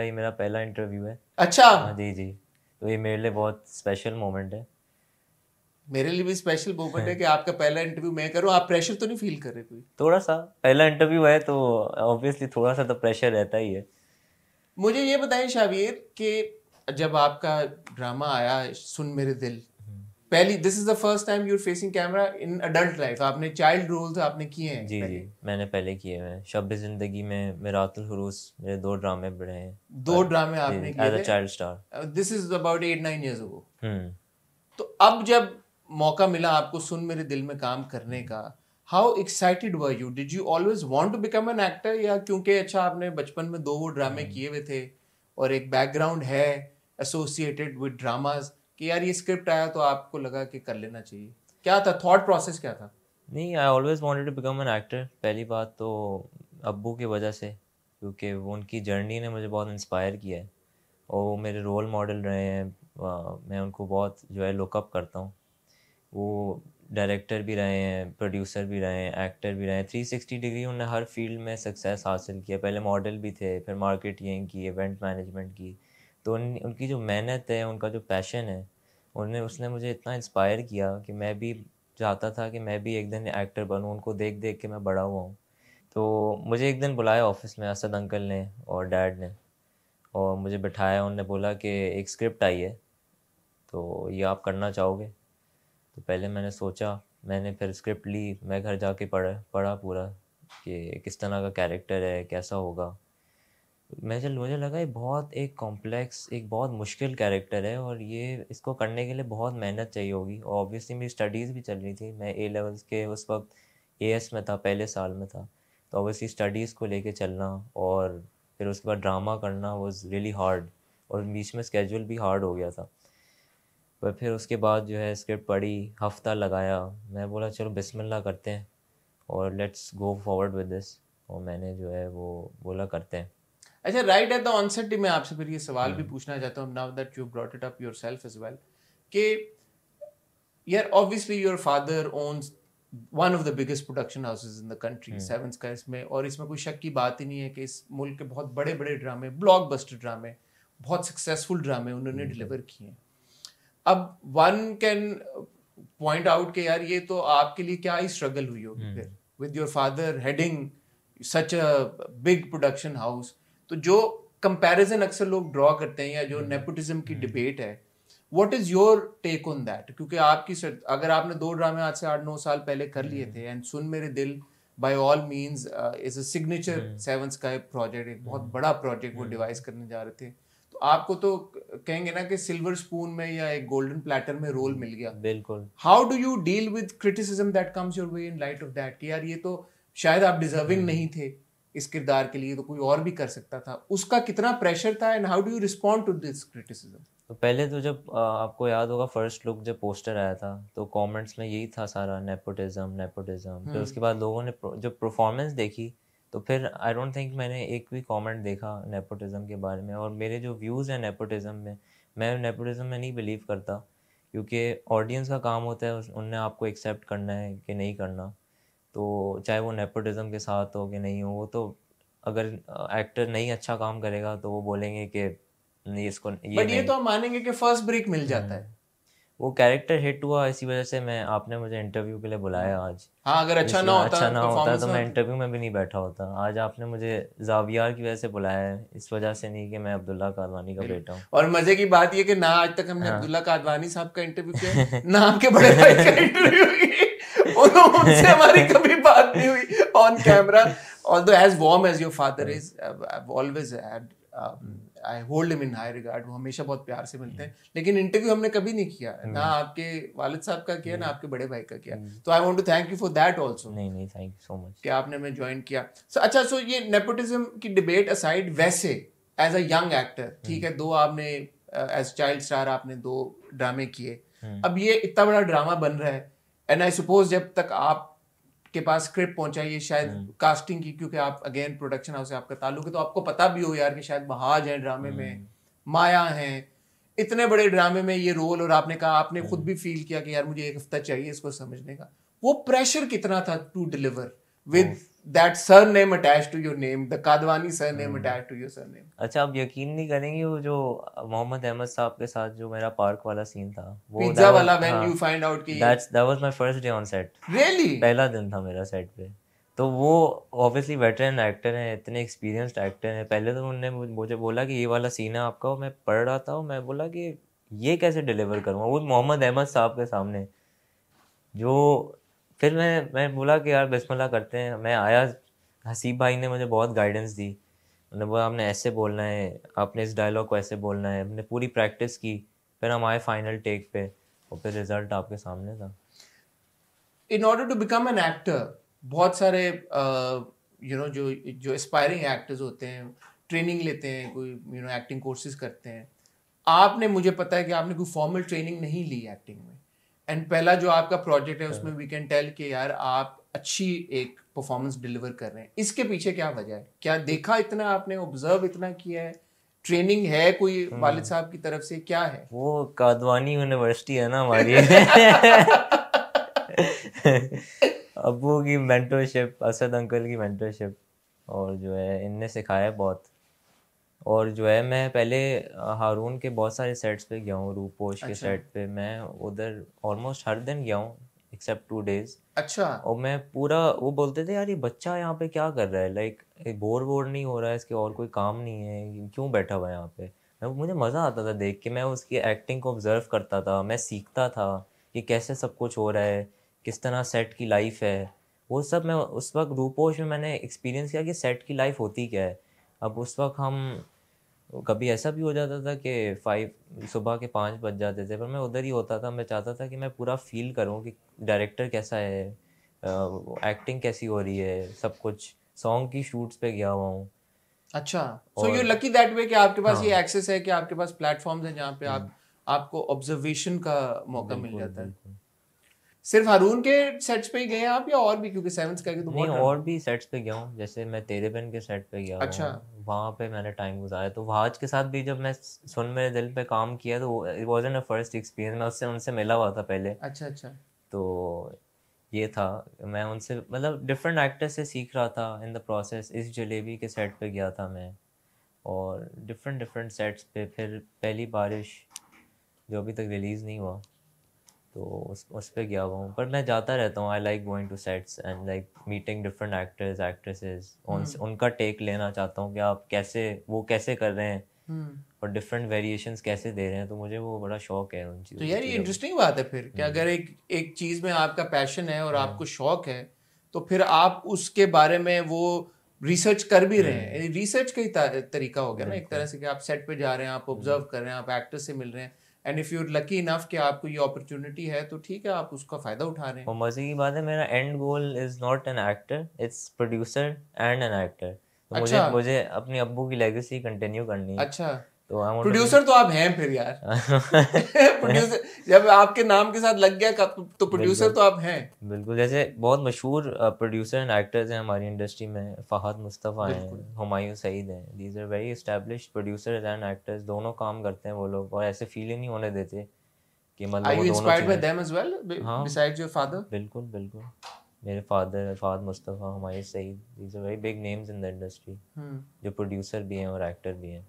ये मेरा पहला इंटरव्यू है अच्छा हाँ जी जी तो ये मेरे लिए बहुत स्पेशल मोमेंट है मेरे लिए भी स्पेशल मोमेंट है कि आपका पहला इंटरव्यू मैं करूं आप प्रेशर तो नहीं फील कर रहे कोई थोड़ा सा पहला इंटरव्यू है तो ऑब्वियसली थोड़ा सा तो प्रेशर रहता ही है मुझे ये बताएं शावीर कि जब आपका ड्रामा आया सुन मेरे दिल पहली this is the first time you are facing camera in adult life आपने चाइल्ड रोल्स आपने किए हैं जी जी मैंने पहले किए हैं शब जिंदगी में मिरातुल हुरूस मेरे दो ड्रामे बड़े हैं दो ड्रामे आपने किए as a child star this is about 8 9 years ago तो अब जब मौका मिला आपको सुन मेरे दिल में काम करने का how excited were you did you always want to become an actor या क्योंकि अच्छा आपने बचपन में दो वो ड्रामे हम्म। किए हुए थे और एक बैकग्राउंड है एसोसिएटेड विद ड्रामाज़ कि यार ये स्क्रिप्ट आया तो आपको लगा कि कर लेना चाहिए क्या था थॉट प्रोसेस क्या था नहीं I always wanted to become an actor पहली बात तो अब्बू की वजह से क्योंकि उनकी जर्नी ने मुझे बहुत इंस्पायर किया है और वो मेरे रोल मॉडल रहे हैं मैं उनको बहुत जो है लुकअप करता हूँ वो डायरेक्टर भी रहे हैं प्रोड्यूसर भी रहे हैं एक्टर भी रहे हैं थ्री सिक्सटी डिग्री उन्होंने हर फील्ड में सक्सेस हासिल किया पहले मॉडल भी थे फिर मार्केटिंग की इवेंट मैनेजमेंट की तो उन उनकी जो मेहनत है उनका जो पैशन है उनमें उसने मुझे इतना इंस्पायर किया कि मैं भी चाहता था कि मैं भी एक दिन एक्टर बनूँ उनको देख देख के मैं बड़ा हुआ हूँ तो मुझे एक दिन बुलाया ऑफिस में असद अंकल ने और डैड ने और मुझे बिठाया उनने बोला कि एक स्क्रिप्ट आई है तो ये आप करना चाहोगे तो पहले मैंने सोचा मैंने फिर स्क्रिप्ट ली मैं घर जाके पढ़ा पढ़ा पूरा कि किस तरह का कैरेक्टर है कैसा होगा मैं चल मुझे लगा ये बहुत एक कॉम्प्लेक्स एक बहुत मुश्किल कैरेक्टर है और ये इसको करने के लिए बहुत मेहनत चाहिए होगी और ऑब्वियसली मेरी स्टडीज़ भी चल रही थी मैं ए लेवल्स के उस वक्त ए एस में था पहले साल में था तो ऑब्वियसली स्टडीज़ को लेके चलना और फिर उसके बाद ड्रामा करना वॉज रियली हार्ड और बीच में स्केजूल भी हार्ड हो गया था पर फिर उसके बाद जो है स्क्रिप्ट पढ़ी हफ्ता लगाया मैं बोला चलो बिस्मिल्लाह करते हैं और let's go forward with this और मैंने जो है वो बोला करते हैं अच्छा राइट एट द ऑनसेट मैं आपसे फिर ये सवाल hmm. भी हम्म। पूछना चाहता हूँ now that you brought it up yourself as well के यार obviously your father owns one of the biggest production houses in the country Seven Skies में और इसमें कोई शक की बात ही नहीं है कि इस मुल्क के बहुत बड़े बड़े ड्रामे ब्लॉक बस्टर ड्रामे बहुत सक्सेसफुल ड्रामे उन्होंने डिलीवर हम्म। hmm. किए हैं अब वन कैन पॉइंट आउट के यार ये तो आपके लिए क्या ही स्ट्रगल हुई होगी hmm. फिर with your father heading such a big production house तो जो कंपैरिजन अक्सर लोग ड्रॉ करते हैं या जो नेपोटिज्म hmm. की डिबेट hmm. है what is your take on that क्योंकि आपकी अगर आपने दो ड्रामे आज से आठ नौ साल पहले कर लिए hmm. थे एंड सुन मेरे दिल by all means is a signature Seven Sky project एक बहुत बड़ा प्रोजेक्ट वो डिवाइस करने जा रहे थे तो आपको तो कहेंगे ना कि सिल्वर स्पून में या एक गोल्डन प्लेटर में रोल मिल गया बिल्कुल how do you deal with criticism that comes your way in light of that कि यार ये तो शायद आप डिजर्विंग नहीं थे इस किरदार के लिए तो कोई और भी कर सकता था उसका कितना प्रेशर था and how do you respond to this criticism तो पहले तो जब आपको याद होगा फर्स्ट लुक जब पोस्टर आया था तो कमेंट्स में यही था सारा नेपोटिज्म नेपोटिज्म फिर हम्म। उसके बाद लोगों ने जब परफॉर्मेंस देखी तो फिर आई डोंट थिंक मैंने एक भी कमेंट देखा नेपोटिज्म के बारे में और मेरे जो व्यूज़ हैं नेपोटिज्म में मैं नेपोटिज्म में नहीं बिलीव करता क्योंकि ऑडियंस का काम होता है उनने आपको एक्सेप्ट करना है कि नहीं करना तो चाहे वो नेपोटिज़म के साथ हो कि नहीं हो वो तो अगर एक्टर नहीं अच्छा काम करेगा तो वो बोलेंगे कि नहीं इसको ये बट ये तो हम मानेंगे कि फर्स्ट ब्रेक मिल जाता हम्म। है वो कैरेक्टर हिट हुआ इसी वजह से मैं आपने मुझे इंटरव्यू के लिए बुलाया हाँ। आज हाँ अगर अच्छा ना होता अच्छा ना होता तो मैं इंटरव्यू में भी नहीं बैठा होता आज आपने मुझे जावियार की वजह से बुलाया है इस वजह से नहीं कि मैं अब्दुल्ला कादवानी का बेटा हूँ और मजे की बात ये कि ना आज तक हमने हाँ। अब्दुल्ला कादवानी साहब का इंटरव्यू किया ना आपके बड़े भाई का इंटरव्यू किया उनसे हमारी कभी बात नहीं हुई on camera although as warm as your father is uh, I've, always always I hold um, I in high regard वो हमेशा बहुत प्यार से मिलते हैं hmm. लेकिन इंटरव्यू हमने कभी नहीं किया hmm. ना आपके वालिद साहब का किया ना hmm. आपके बड़े भाई का किया तो I want to thank you for that also नहीं नहीं थैंक यू सो मच कि आपने हमें ज्वाइन किया सो अच्छा सो ये नेपोटिज्म की डिबेट असाइड वैसे एज अ यंग एक्टर ठीक है दो आपने एज चाइल्ड स्टार आपने दो ड्रामे किए अब ये इतना बड़ा ड्रामा बन रहा है एंड आई सपोज जब तक आप के पास स्क्रिप्ट पहुंचा ये शायद कास्टिंग हम्म। की क्योंकि आप अगेन प्रोडक्शन हाउस से आपका ताल्लुक है तो आपको पता भी हो यार कि शायद महाज हैं ड्रामे में हम्म। माया हैं इतने बड़े ड्रामे में ये रोल और आपने कहा आपने खुद हम्म। भी फील किया कि यार मुझे एक हफ्ता चाहिए इसको समझने का वो प्रेशर कितना था to deliver with hmm. that surname attached to your name, the Kadwani surname hmm. attached to your surname. अच्छा आप यकीन नहीं करेंगे वो जो मोहम्मद अहमद साहब के साथ जो मेरा पार्क वाला सीन था वो पिज्जा वाला when हाँ। you find out कि that's that was my first day on set. Really? पहला दिन था मेरा सेट पे तो वो ऑब्वियसली वेटरन एक्टर हैं इतने एक्सपीरियंस्ड एक्टर हैं पहले तो उन्होंने मुझे बोला कि ये वाला सीन है आपका मैं पढ़ रहा था और मैं बोला कि ये कैसे डिलीवर करूँगा वो मोहम्मद अहमद साहब के सामने जो फिर मैं मैं बोला कि यार बिस्मिल्लाह करते हैं मैं आया हसीब भाई ने मुझे बहुत गाइडेंस दी उन्होंने बोला आपने ऐसे बोलना है आपने इस डायलॉग को ऐसे बोलना है हमने पूरी प्रैक्टिस की फिर हम आए फाइनल टेक पे और फिर रिजल्ट आपके सामने था in order to become an actor बहुत सारे यू नो जो जो एस्पायरिंग एक्टर्स होते हैं ट्रेनिंग लेते हैं कोई यू नो एक्टिंग कोर्सेज करते हैं आपने मुझे पता है कि आपने कोई फॉर्मल ट्रेनिंग नहीं ली एक्टिंग में एंड पहला जो आपका प्रोजेक्ट है उसमें वी कैन टेल कि यार आप अच्छी एक परफॉर्मेंस डिलीवर कर रहे हैं इसके पीछे क्या वजह है क्या देखा इतना आपने ऑब्जर्व इतना किया है ट्रेनिंग है कोई हाँ। वालिद साहब की तरफ से क्या है वो कादवानी यूनिवर्सिटी है ना हमारी अबू की मेंटरशिप असद अंकल की मेंटरशिप और जो है इनने सिखाया बहुत और जो है मैं पहले हारून के बहुत सारे सेट्स पे गया हूँ रूपोश अच्छा। के सेट पे मैं उधर ऑलमोस्ट हर दिन गया हूँ एक्सेप्ट टू डेज अच्छा और मैं पूरा वो बोलते थे यार ये बच्चा यहाँ पे क्या कर रहा है लाइक बोर वोर नहीं हो रहा है इसके और कोई काम नहीं है क्यों बैठा हुआ है यहाँ पे मैं मुझे मज़ा आता था देख के मैं उसकी एक्टिंग को ऑब्जर्व करता था मैं सीखता था कि कैसे सब कुछ हो रहा है किस तरह सेट की लाइफ है वो सब मैं उस वक्त रूपोश में मैंने एक्सपीरियंस किया कि सेट की लाइफ होती क्या है अब उस वक्त हम तो कभी ऐसा भी हो जाता था कि फाइव सुबह के पाँच बज जाते थे पर मैं उधर ही होता था मैं चाहता था कि मैं पूरा फील करूँ कि डायरेक्टर कैसा है आ, एक्टिंग कैसी हो रही है सब कुछ सॉन्ग की शूट्स पे गया हुआ हूँ अच्छा so you lucky that way कि आपके पास हाँ, ये एक्सेस है कि आपके पास प्लेटफॉर्म है जहाँ पे हम्म। आप आपको ऑब्जर्वेशन का मौका मिल जाता है सिर्फ हारून के सेट्स पे ही गए आप या और भी क्योंकि सेवंस का तो नहीं और भी सेट्स पे गया हूँ जैसे मैं तेरे बहन के सेट पे गया अच्छा वहाँ पे मैंने टाइम गुजारा तो वहाज के साथ भी जब मैं सुन मेरे दिल पे काम किया तो it was an first experience मैं उससे उनसे मिला हुआ था पहले अच्छा अच्छा तो ये था मैं उनसे मतलब डिफरेंट एक्टर से सीख रहा था इन द प्रोसेस इस जलेबी के सेट पे गया था मैं और डिफरेंट डिफरेंट सेट्स पे फिर पहली बारिश जो अभी तक रिलीज़ नहीं हुआ तो उस उस पर गया हुआ हूँ पर मैं जाता रहता हूँ I like going to sets and like meeting different actors actresses उनका टेक लेना चाहता हूँ कि आप कैसे वो कैसे कर रहे हैं हम्म। और डिफरेंट वेरिएशंस कैसे दे रहे हैं तो मुझे वो बड़ा शौक है उन चीज़ों तो यार ये इंटरेस्टिंग बात है फिर कि हम्म। अगर एक एक चीज़ में आपका पैशन है और हम्म। आपको शौक है तो फिर आप उसके बारे में वो रिसर्च कर भी रहे हैं रिसर्च का ही तरीका हो गया ना एक तरह से कि आप सेट पे जा रहे हैं आप ऑब्जर्व कर रहे हैं आप एक्टर से मिल रहे हैं and if you lucky enough कि आपको ये अपॉर्चुनिटी है तो ठीक है आप उसका फ़ायदा उठा रहे हैं मज़े की बात है मेरा and goal is not an actor it's producer and an actor मुझे अच्छा। मुझे अपनी अब्बू की लेगेसी कंटिन्यू करनी है अच्छा तो प्रोड्यूसर तो आप हैं फिर यार प्रोड्यूसर जब आपके नाम के साथ लग गया तो प्रोड्यूसर तो आप हैं बिल्कुल जैसे बहुत मशहूर प्रोड्यूसर एंड एक्टर्स हैं हमारी इंडस्ट्री में फहद मुस्तफ़ा हैं हुमायूं सईद हैं these are very establish producer and actors दोनों काम करते हैं वो लोग और ऐसे फील ही नहीं होने देते कि मतलब Are you inspired by them as well हाँ। besides your father? बिल्कुल बिल्कुल मेरे फादर फाद मुस्तफ़ा हमारे Saeed these are very big names in the industry जो प्रोड्यूसर भी हैं और एक्टर भी हैं